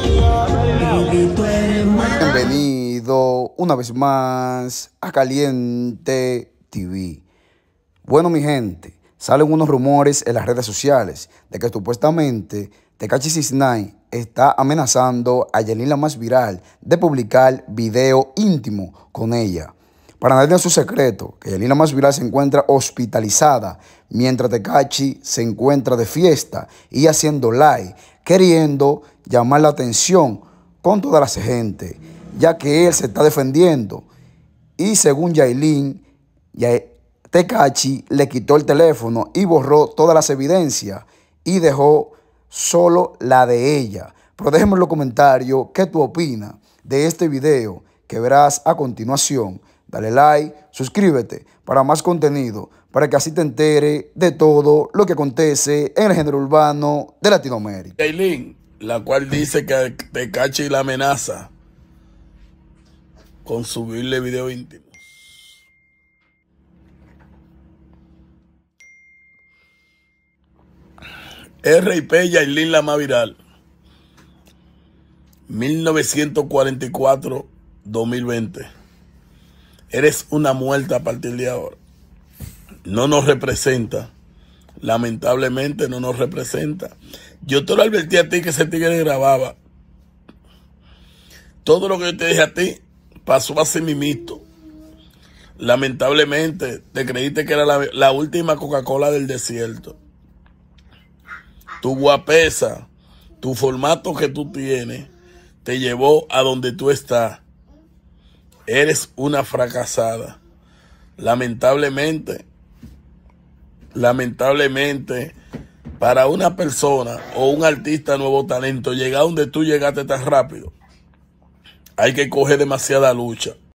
Bienvenido una vez más a Caliente TV. Bueno, mi gente, salen unos rumores en las redes sociales de que supuestamente Tekachi 69 está amenazando a Yelina más viral de publicar video íntimo con ella. Para nadie es su secreto que Yalina Masvidal se encuentra hospitalizada, mientras Tecachi se encuentra de fiesta y haciendo live, queriendo llamar la atención con toda la gente, ya que él se está defendiendo. Y según Yailin, Tecachi le quitó el teléfono y borró todas las evidencias y dejó solo la de ella. Pero en los comentarios qué tú opinas de este video que verás a continuación. Dale like, suscríbete para más contenido, para que así te entere de todo lo que acontece en el género urbano de Latinoamérica. Yailin, la cual dice que te cacha y la amenaza con subirle video íntimo. RIP Yailin la viral. 1944-2020. Eres una muerta a partir de ahora. No nos representa. Lamentablemente no nos representa. Yo te lo advertí a ti que ese tigre grababa. Todo lo que yo te dije a ti pasó a mi mito. Lamentablemente te creíste que era la, la última Coca-Cola del desierto. Tu guapesa, tu formato que tú tienes, te llevó a donde tú estás Eres una fracasada. Lamentablemente, lamentablemente, para una persona o un artista nuevo talento, llegar donde tú llegaste tan rápido, hay que coger demasiada lucha.